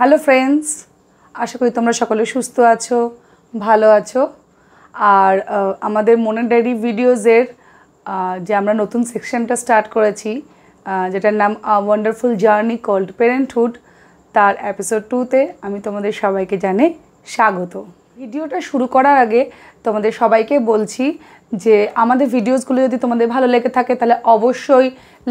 hello friends আশা করি তোমরা সকলে সুস্থ আছো ভালো আছো আর আমাদের মনে ডায়েরি ভিডিওজের যে আমরা নতুন সেকশনটা স্টার্ট করেছি যেটার নাম ওয়ান্ডারফুল জার্নি কল্ড প্যারেন্টহুড তার এপিসোড টুতে আমি তোমাদের সবাইকে জানে স্বাগত ভিডিওটা শুরু করার আগে তোমাদের সবাইকে বলছি যে আমাদের ভিডিওসগুলো যদি তোমাদের ভালো লেগে থাকে তাহলে অবশ্যই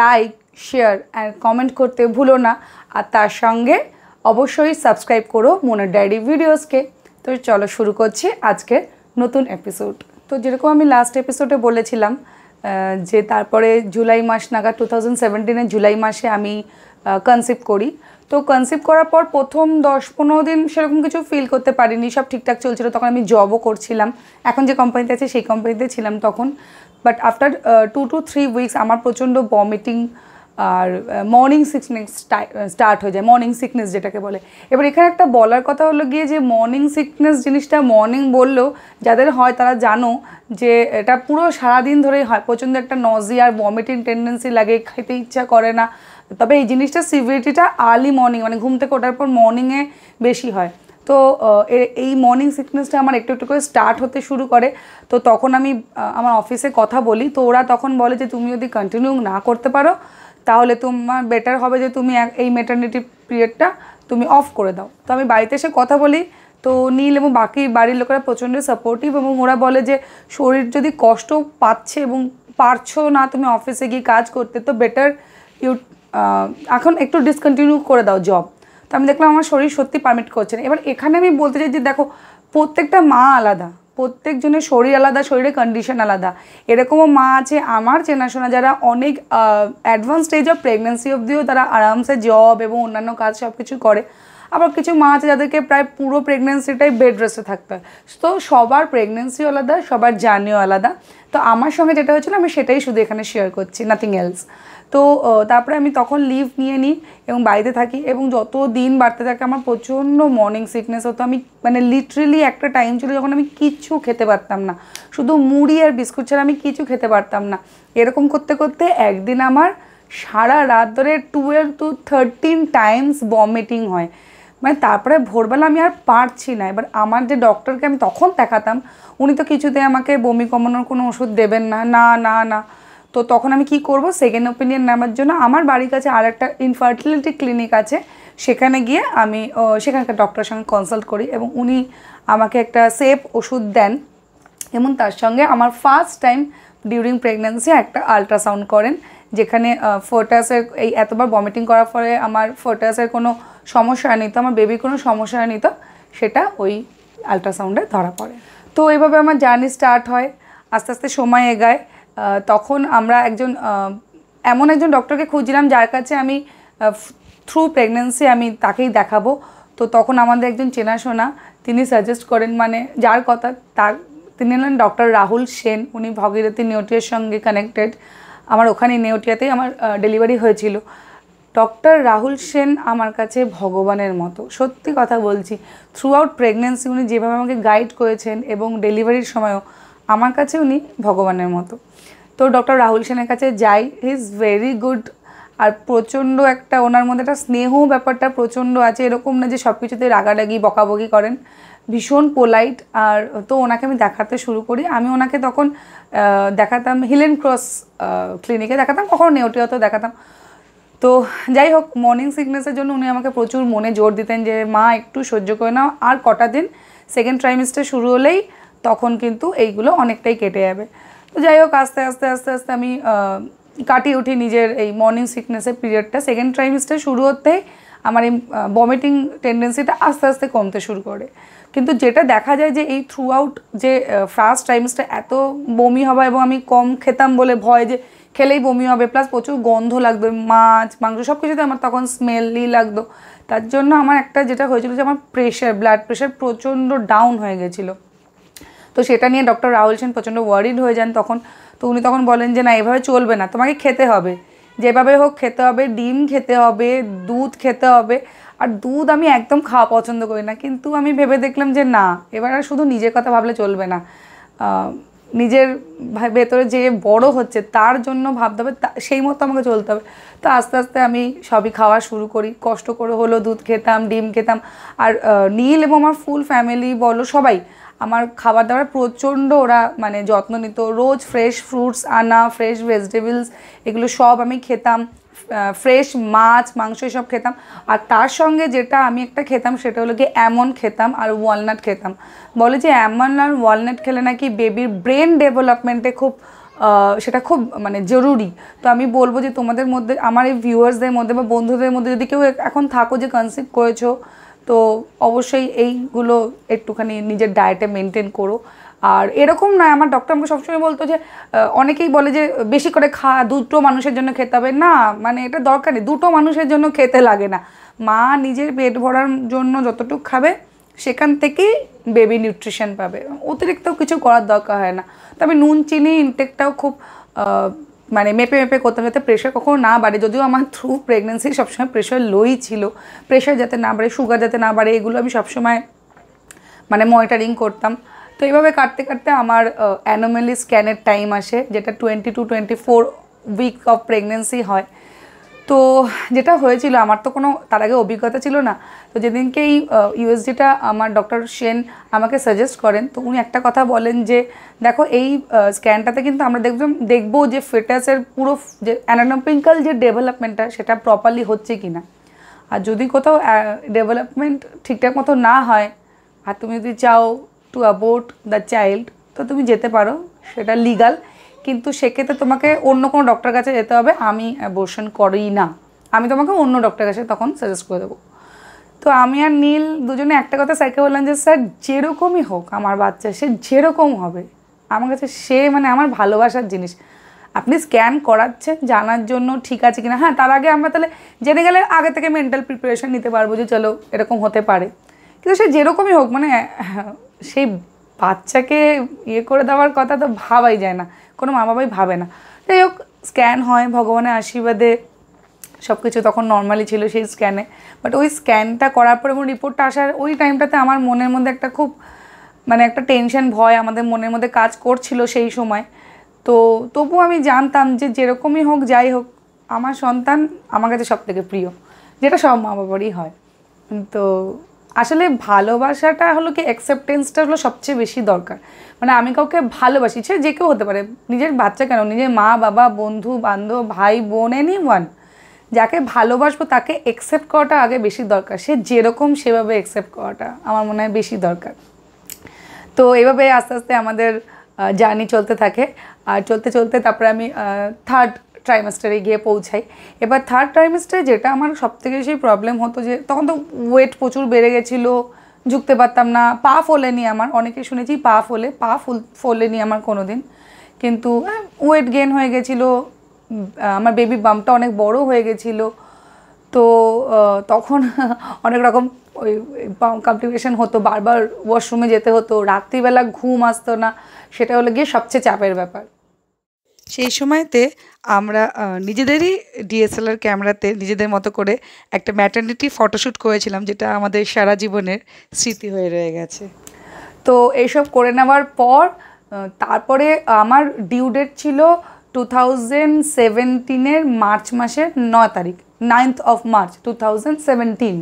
লাইক শেয়ার অ্যান্ড কমেন্ট করতে ভুলো না আর তার সঙ্গে অবশ্যই সাবস্ক্রাইব করো মনের ডায়েরি ভিডিওসকে তো চলো শুরু করছি আজকের নতুন এপিসোড তো যেরকম আমি লাস্ট এপিসোডে বলেছিলাম যে তারপরে জুলাই মাস নাগাদ টু থাউজেন্ড জুলাই মাসে আমি কনসিভ করি তো কনসিভ করার পর প্রথম দশ পনেরো দিন সেরকম কিছু ফিল করতে পারিনি সব ঠিকঠাক চলছিল তখন আমি জবও করছিলাম এখন যে কোম্পানিতে আছে সেই কোম্পানিতে ছিলাম তখন but after two two three weeks আমার প্রচণ্ড বমিটিং আর মর্নিং সিকনেস স্টার্ট হয়ে যায় মর্নিং সিকনেস যেটাকে বলে এবার এখানে একটা বলার কথা হলো গিয়ে যে মর্নিং সিকনেস জিনিসটা মর্নিং বললেও যাদের হয় তারা জানো যে এটা পুরো সারাদিন ধরেই হয় প্রচণ্ড একটা নজি আর ভমিটিং টেন্ডেন্সি লাগে খেতে ইচ্ছা করে না তবে এই জিনিসটা সিভিরিটিটা আর্লি মর্নিং মানে ঘুম থেকে ওঠার পর মর্নিংয়ে বেশি হয় তো এই মর্নিং সিকনেসটা আমার একটু একটু করে স্টার্ট হতে শুরু করে তো তখন আমি আমার অফিসে কথা বলি তো ওরা তখন বলে যে তুমি যদি কন্টিনিউ না করতে পারো তাহলে তোমার বেটার হবে যে তুমি এই মেটার্নিটি পিরিয়ডটা তুমি অফ করে দাও তো আমি বাড়িতে এসে কথা বলি তো নীল এবং বাকি বাড়ির লোকেরা প্রচণ্ড সাপোর্টিভ এবং ওরা বলে যে শরীর যদি কষ্ট পাচ্ছে এবং পারছো না তুমি অফিসে গিয়ে কাজ করতে তো বেটার ইউ এখন একটু ডিসকন্টিনিউ করে দাও জব তো আমি দেখলাম আমার শরীর সত্যি পারমিট করছে না এবার এখানে আমি বলতে চাই যে দেখো প্রত্যেকটা মা আলাদা প্রত্যেকজনের শরীর আলাদা শরীরের কন্ডিশন আলাদা এরকমও মা আছে আমার চেনাশোনা যারা অনেক অ্যাডভান্স স্টেজ অফ প্রেগনেন্সি অবধিও তারা আরামসে জব এবং অন্যান্য কাজ সব কিছু করে আবার কিছু মা আছে যাদেরকে প্রায় পুরো প্রেগনেন্সিটাই বেড রেস্টে থাকতে হয় তো সবার প্রেগনেন্সিও আলাদা সবার জার্নিও আলাদা তো আমার সঙ্গে যেটা হয়েছিল আমি সেটাই শুধু এখানে শেয়ার করছি নাথিং এলস তো তারপরে আমি তখন লিভ নিয়ে নিই এবং বাড়িতে থাকি এবং যত দিন বাড়তে থাকে আমার প্রচণ্ড মর্নিং সিকনেস হতো আমি মানে লিটারেলি একটা টাইম ছিল যখন আমি কিচ্ছু খেতে পারতাম না শুধু মুড়ি আর বিস্কুট ছাড়া আমি কিছু খেতে পারতাম না এরকম করতে করতে একদিন আমার সারা রাত ধরে twelve to thirteen times vomiting হয় মানে তারপরে ভোরবেলা আমি আর পারছি না এবার আমার যে ডক্টরকে আমি তখন দেখাতাম উনি তো কিছুতে আমাকে বমি কমানোর কোনো ওষুধ দেবেন না না না না তো তখন আমি কি করব সেকেন্ড ওপিনিয়ন নেওয়ার জন্য আমার বাড়ির কাছে আর একটা ইনফার্টিলিটি ক্লিনিক আছে সেখানে গিয়ে আমি সেখানকার ডক্টরের সঙ্গে কনসাল্ট করি এবং উনি আমাকে একটা সেফ ওষুধ দেন এবং তার সঙ্গে আমার ফার্স্ট টাইম ডিউরিং প্রেগনেন্সি একটা আলট্রাসাউন্ড করেন যেখানে ফোটাসের এই এতবার বমিটিং করার ফলে আমার ফোটাসের কোনো সমস্যা হয়নি তো আমার বেবির কোনো সমস্যা হয়নি তো সেটা ওই আলট্রাসাউন্ডে ধরা পড়ে তো এইভাবে আমার জার্নি স্টার্ট হয় আস্তে আস্তে সময় এগায় তখন আমরা একজন এমন একজন ডক্টরকে খুঁজছিলাম যার কাছে আমি থ্রু প্রেগনেন্সি আমি তাকেই দেখাবো তো তখন আমাদের একজন চেনাশোনা তিনি সাজেস্ট করেন মানে যার কথা তার তিনি হলেন ডক্টর রাহুল সেন উনি ভগীরথী নেওটিয়ার সঙ্গে কানেক্টেড আমার ওখানে নেওটিয়াতেই আমার ডেলিভারি হয়েছিল ডক্টর রাহুল সেন আমার কাছে ভগবানের মতো সত্যি কথা বলছি থ্রু আউট প্রেগনেন্সি উনি যেভাবে আমাকে গাইড করেছেন এবং ডেলিভারির সময়ও আমার কাছে উনি ভগবানের মতো তো ডক্টর রাহুল সেনের কাছে যাই হি ইজ ভেরি গুড আর প্রচণ্ড একটা ওনার মধ্যে একটা স্নেহ ব্যাপারটা প্রচণ্ড আছে এরকম না যে সব কিছুতে রাগারাগি বকাবকি করেন ভীষণ পোলাইট আর তো ওনাকে আমি দেখাতে শুরু করি আমি ওনাকে তখন দেখাতাম হিলেন ক্রস ক্লিনিকে দেখাতাম কখনো নেওটিয়ত দেখাতাম তো যাই হোক মর্নিং সিকনেসের জন্য উনি আমাকে প্রচুর মনে জোর দিতেন যে মা একটু সহ্য করে নাও আর কটা দিন সেকেন্ড ট্রাইমিস্টার শুরু হলেই তখন কিন্তু এইগুলো অনেকটাই কেটে যাবে যাই হোক আস্তে আস্তে আস্তে আস্তে আমি কাটিয়ে উঠি নিজের এই মর্নিং সিকনেসের পিরিয়ডটা সেকেন্ড ট্রাইমিস্টার শুরু হতেই আমার এই বমিটিং টেন্ডেন্সিটা আস্তে আস্তে কমতে শুরু করে কিন্তু যেটা দেখা যায় যে এই থ্রু আউট যে ফার্স্ট টাইমসটা এত বমি হবে এবং আমি কম খেতাম বলে ভয় যে খেলেই বমি হবে প্লাস প্রচুর গন্ধ লাগতো মাছ মাংস সব কিছুতে আমার তখন স্মেলই লাগতো তার জন্য আমার একটা যেটা হয়েছিল যে আমার প্রেশার ব্লাড প্রেশার প্রচণ্ড ডাউন হয়ে গেছিলো তো সেটা নিয়ে ডক্টর রাহুল সেন প্রচণ্ড ওয়ারিড হয়ে যান তখন তো উনি তখন বলেন যে না এভাবে চলবে না তোমাকে খেতে হবে যেভাবে হোক খেতে হবে ডিম খেতে হবে দুধ খেতে হবে আর দুধ আমি একদম খাওয়া পছন্দ করি না কিন্তু আমি ভেবে দেখলাম যে না এবার আর শুধু নিজের কথা ভাবলে চলবে না নিজের ভেতরে যে বড় হচ্ছে তার জন্য ভাবতে হবে সেই মতো আমাকে চলতে হবে তো আস্তে আস্তে আমি সবই খাওয়া শুরু করি কষ্ট করে হলো দুধ খেতাম ডিম খেতাম আর নীল এবং আমার ফুল ফ্যামিলি বলো সবাই আমার খাবার দাবার প্রচণ্ড ওরা মানে যত্ন নিত রোজ ফ্রেশ ফ্রুটস আনা ফ্রেশ ভেজিটেবলস এগুলো সব আমি খেতাম ফ্রেশ মাছ মাংস এসব খেতাম আর তার সঙ্গে যেটা আমি একটা খেতাম সেটা হলো কি অ্যামন খেতাম আর ওয়ালনাট খেতাম বলে যে অ্যামন আর ওয়ালনাট খেলে নাকি বেবির ব্রেন ডেভেলপমেন্টে খুব সেটা খুব মানে জরুরি তো আমি বলবো যে তোমাদের মধ্যে আমার এই ভিউয়ার্সদের মধ্যে বা বন্ধুদের মধ্যে যদি কেউ এখন থাকো যে কনসিভ করেছো তো অবশ্যই এইগুলো একটুখানি নিজের ডায়েটে মেনটেন করো আর এরকম নয় আমার ডক্টর আমাকে সবসময় বলতো যে অনেকেই বলে যে বেশি করে খা দুটো মানুষের জন্য খেতে হবে না মানে এটা দরকার নেই দুটো মানুষের জন্য খেতে লাগে না মা নিজের পেট ভরার জন্য যতটুকু খাবে সেখান থেকেই বেবি নিউট্রিশন পাবে অতিরিক্ত কিছু করার দরকার হয় না তবে নুন চিনি ইনটেকটাও খুব মানে মেপে মেপে করতে যাতে প্রেশার কখনো না বাড়ে যদিও আমার থ্রু প্রেগনেন্সি সবসময় প্রেশার লোই ছিল প্রেশার যাতে না বাড়ে সুগার যাতে না বাড়ে এগুলো আমি সবসময় মানে মনিটারিং করতাম তো এইভাবে কাটতে কাটতে আমার অ্যানোমেলি স্ক্যানের টাইম আসে যেটা twenty to twenty four week of pregnancy হয় তো যেটা হয়েছিল আমার তো কোনো তার আগে অভিজ্ঞতা ছিল না তো যেদিনকে এই ইউএসডিটা আমার ডক্টর সেন আমাকে সাজেস্ট করেন তো উনি একটা কথা বলেন যে দেখো এই স্ক্যানটাতে কিন্তু আমরা দেখব দেখবো যে ফেটাসের পুরো যে অ্যানানোপিঙ্কাল যে ডেভেলপমেন্টটা সেটা প্রপারলি হচ্ছে কি না আর যদি কোথাও ডেভেলপমেন্ট ঠিকঠাক মতো না হয় আর তুমি যদি চাও টু অ্যাবোর্ট দ্য চাইল্ড তো তুমি যেতে পারো সেটা লিগাল কিন্তু সেক্ষেত্রে তোমাকে অন্য কোনো ডক্টর কাছে যেতে হবে আমি অ্যাবর্শন করি না আমি তোমাকে অন্য ডক্টরের কাছে তখন সাজেস্ট করে দেবো তো আমি আর নীল দুজনে একটা কথা স্যারকে বললাম যে স্যার যেরকমই হোক আমার বাচ্চা সে যেরকম হবে আমার কাছে সে মানে আমার ভালোবাসার জিনিস আপনি স্ক্যান করাচ্ছেন জানার জন্য ঠিক আছে কিনা হ্যাঁ তার আগে আমরা তাহলে জেনে গেলে আগে থেকে মেন্টাল প্রিপারেশন নিতে পারবো যে চলো এরকম হতে পারে কিন্তু সে যেরকমই হোক মানে হ্যাঁ, সেই বাচ্চাকে ইয়ে করে দেওয়ার কথা তো ভাবাই যায় না কোনো মা বাবাই ভাবে না যাই হোক স্ক্যান হয় ভগবানের আশীর্বাদে সব কিছু তখন নর্মালি ছিল সেই স্ক্যানে বাট ওই স্ক্যানটা করার পরে এবং রিপোর্টটা আসার ওই টাইমটাতে আমার মনের মধ্যে একটা খুব মানে একটা টেনশন ভয় আমাদের মনের মধ্যে কাজ করছিল সেই সময় তো তবু আমি জানতাম যে যেরকমই হোক যাই হোক আমার সন্তান আমার কাছে সব থেকে প্রিয় যেটা সব মা বাবারই হয় তো আসলে ভালোবাসাটা হলো কি অ্যাকসেপ্টেন্সটা হলো সবচেয়ে বেশি দরকার মানে আমি কাউকে ভালোবাসি সে যে কেউ হতে পারে নিজের বাচ্চা কেন নিজের মা বাবা বন্ধু বান্ধব ভাই বোন এনি ওয়ান যাকে ভালোবাসবো তাকে অ্যাকসেপ্ট করাটা আগে বেশি দরকার সে যেরকম সেভাবে অ্যাকসেপ্ট করাটা আমার মনে হয় বেশি দরকার তো এভাবে আস্তে আস্তে আমাদের জার্নি চলতে থাকে আর চলতে চলতে তারপরে আমি থার্ড ট্রাইমাস্টারে গিয়ে পৌঁছাই এবার থার্ড ট্রাইমাস্টারে যেটা আমার সবথেকে বেশি প্রবলেম হতো যে তখন তো ওয়েট প্রচুর বেড়ে গেছিলো ঝুঁকতে পারতাম না পা ফোলেনি আমার অনেকে শুনেছি পা ফোলে পা ফুল ফোলেনি আমার কোনো দিন কিন্তু ওয়েট গেন হয়ে গেছিলো আমার বেবি বামটা অনেক বড় হয়ে গেছিলো তো তখন অনেক রকম ওই কমপ্লিকেশন হতো বারবার ওয়াশরুমে যেতে হতো রাত্রিবেলা ঘুম আসতো না সেটা হলো গিয়ে সবচেয়ে চাপের ব্যাপার সেই সময়তে আমরা নিজেদেরই ডিএসএলআর ক্যামেরাতে নিজেদের মতো করে একটা ম্যাটার্নিটি ফটোশ্যুট করেছিলাম যেটা আমাদের সারা জীবনের স্মৃতি হয়ে রয়ে গেছে তো এইসব করে নেওয়ার পর তারপরে আমার ডিউ ডেট ছিল টু থাউজেন্ড সেভেন্টিনের মার্চ মাসের ন তারিখ ninth of March two thousand seventeen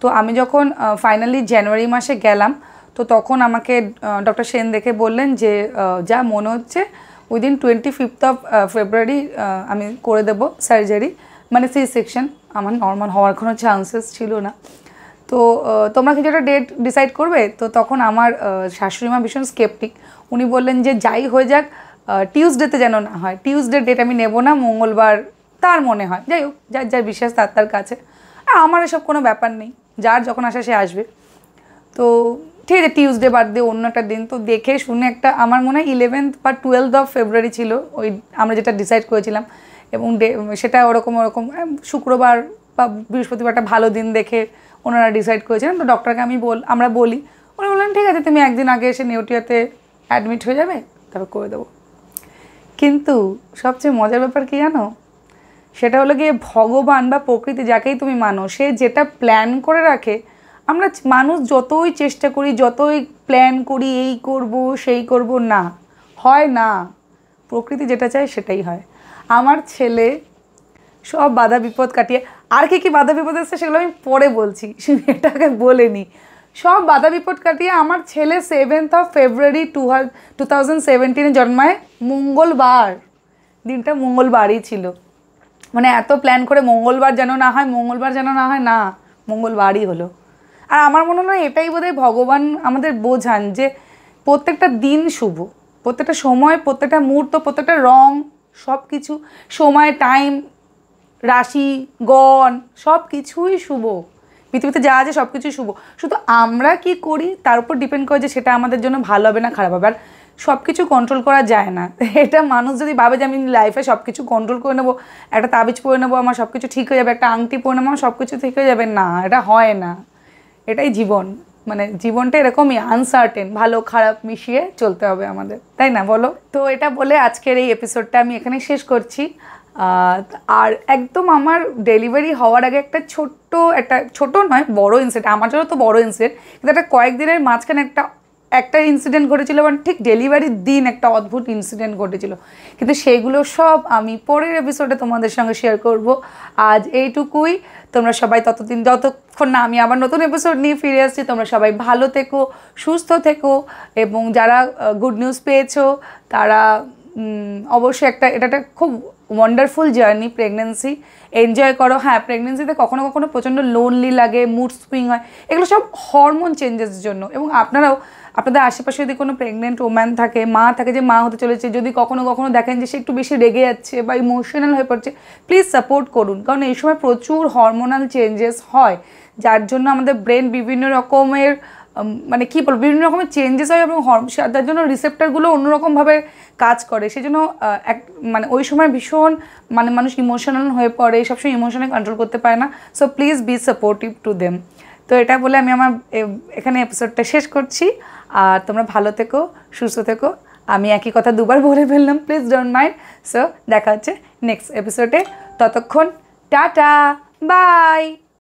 তো আমি যখন ফাইনালি জানুয়ারি মাসে গেলাম তো তখন আমাকে ডক্টর সেন দেখে বললেন যে যা মনে হচ্ছে within twenty fifth of February আমি করে দেব সার্জারি মানে সি সেকশন আমার নর্মাল হওয়ার কোনো চান্সেস ছিল না তো তোমরা কিছু একটা ডেট ডিসাইড করবে তো তখন আমার শাশুড়িমা ভীষণ স্কেপটিক উনি বললেন যে যাই হয়ে যাক টিউসডেতে যেন না হয় টিউসডে ডেট আমি নেব না মঙ্গলবার তার মনে হয় যাই হোক যার যার বিশ্বাস তার তার কাছে আমার এসব কোনো ব্যাপার নেই যার যখন আসা সে আসবে তো ঠিক আছে টিউসডে বাদ দিয়ে অন্য একটা দিন তো দেখে শুনে একটা আমার মনে হয় ইলেভেন্থ বা টুয়েলভ অফ ফেব্রুয়ারি ছিল ওই আমরা যেটা ডিসাইড করেছিলাম এবং সেটা ওরকম ওরকম শুক্রবার বা বৃহস্পতিবারটা ভালো দিন দেখে ওনারা ডিসাইড করেছিলেন তো ডক্টরকে আমি বল আমরা বলি উনি বললেন ঠিক আছে তুমি একদিন আগে এসে নিউটিয়াতে অ্যাডমিট হয়ে যাবে তারপর করে দেবো কিন্তু সবচেয়ে মজার ব্যাপার কী জানো সেটা হলো গিয়ে ভগবান বা প্রকৃতি যাকেই তুমি মানো সে যেটা প্ল্যান করে রাখে আমরা মানুষ যতই চেষ্টা করি যতই প্ল্যান করি এই করব সেই করব না হয় না প্রকৃতি যেটা চায় সেটাই হয় আমার ছেলে সব বাধা বিপদ কাটিয়ে আর কি কি বাধা বিপদ আসছে সেগুলো আমি পরে বলছি এটাকে বলেনি সব বাধা বিপদ কাটিয়ে আমার ছেলে seventh of February two two thousand জন্মায় মঙ্গলবার দিনটা মঙ্গলবারই ছিল মানে এত প্ল্যান করে মঙ্গলবার যেন না হয় মঙ্গলবার যেন না হয় না মঙ্গলবারই হলো আর আমার মনে হলো এটাই বোধহয় ভগবান আমাদের বোঝান যে প্রত্যেকটা দিন শুভ প্রত্যেকটা সময় প্রত্যেকটা মুহূর্ত প্রত্যেকটা রং সব কিছু সময় টাইম রাশি গণ সব কিছুই শুভ পৃথিবীতে যা আছে সব কিছুই শুভ শুধু আমরা কি করি তার উপর ডিপেন্ড করে যে সেটা আমাদের জন্য ভালো হবে না খারাপ হবে আর সব কিছু কন্ট্রোল করা যায় না এটা মানুষ যদি ভাবে যে আমি লাইফে সব কিছু কন্ট্রোল করে নেবো একটা তাবিজ পরে নেবো আমার সব কিছু ঠিক হয়ে যাবে একটা আংটি পরে নেবো আমার সব কিছু ঠিক হয়ে যাবে না এটা হয় না এটাই জীবন মানে জীবনটা এরকমই আনসার্টেন ভালো খারাপ মিশিয়ে চলতে হবে আমাদের তাই না বলো তো এটা বলে আজকের এই এপিসোডটা আমি এখানে শেষ করছি আর একদম আমার ডেলিভারি হওয়ার আগে একটা ছোট্ট একটা ছোট নয় বড় ইনসিডেন্ট আমার জন্য তো বড় ইনসিডেন্ট কিন্তু একটা কয়েকদিনের মাঝখানে একটা একটা ইনসিডেন্ট ঘটেছিল মানে ঠিক ডেলিভারির দিন একটা অদ্ভুত ইনসিডেন্ট ঘটেছিল কিন্তু সেগুলো সব আমি পরের এপিসোডে তোমাদের সঙ্গে শেয়ার করব আজ এইটুকুই তোমরা সবাই ততদিন যতক্ষণ না আমি আবার নতুন এপিসোড নিয়ে ফিরে আসছি তোমরা সবাই ভালো থেকো সুস্থ থেকো এবং যারা গুড নিউজ পেয়েছো তারা অবশ্যই একটা এটা একটা খুব ওয়ান্ডারফুল জার্নি প্রেগনেন্সি এনজয় করো হ্যাঁ প্রেগনেন্সিতে কখনো কখনো প্রচণ্ড লোনলি লাগে মুড সুইং হয় এগুলো সব হরমোন চেঞ্জেস জন্য এবং আপনারাও আপনাদের আশেপাশে যদি কোনো প্রেগনেন্ট ওম্যান থাকে মা থাকে যে মা হতে চলেছে যদি কখনো কখনো দেখেন যে সে একটু বেশি রেগে যাচ্ছে বা ইমোশনাল হয়ে পড়ছে প্লিজ সাপোর্ট করুন কারণ এই সময় প্রচুর হরমোনাল চেঞ্জেস হয় যার জন্য আমাদের ব্রেন বিভিন্ন রকমের মানে কী বলবো বিভিন্ন রকমের চেঞ্জেস হয় এবং তার জন্য রিসেপ্টারগুলো অন্যরকমভাবে কাজ করে সেজন্য এক মানে ওই সময় ভীষণ মানে মানুষ ইমোশনাল হয়ে পড়ে সবসময় ইমোশনে কন্ট্রোল করতে পারে না so please be supportive to them তো এটা বলে আমি আমার এখানে এপিসোডটা শেষ করছি আর তোমরা ভালো থেকো সুস্থ থেকো আমি একই কথা দুবার বলে ফেললাম প্লিজ ডোন্ট মাইন্ড সো দেখা হচ্ছে নেক্সট এপিসোডে ততক্ষণ টাটা বাই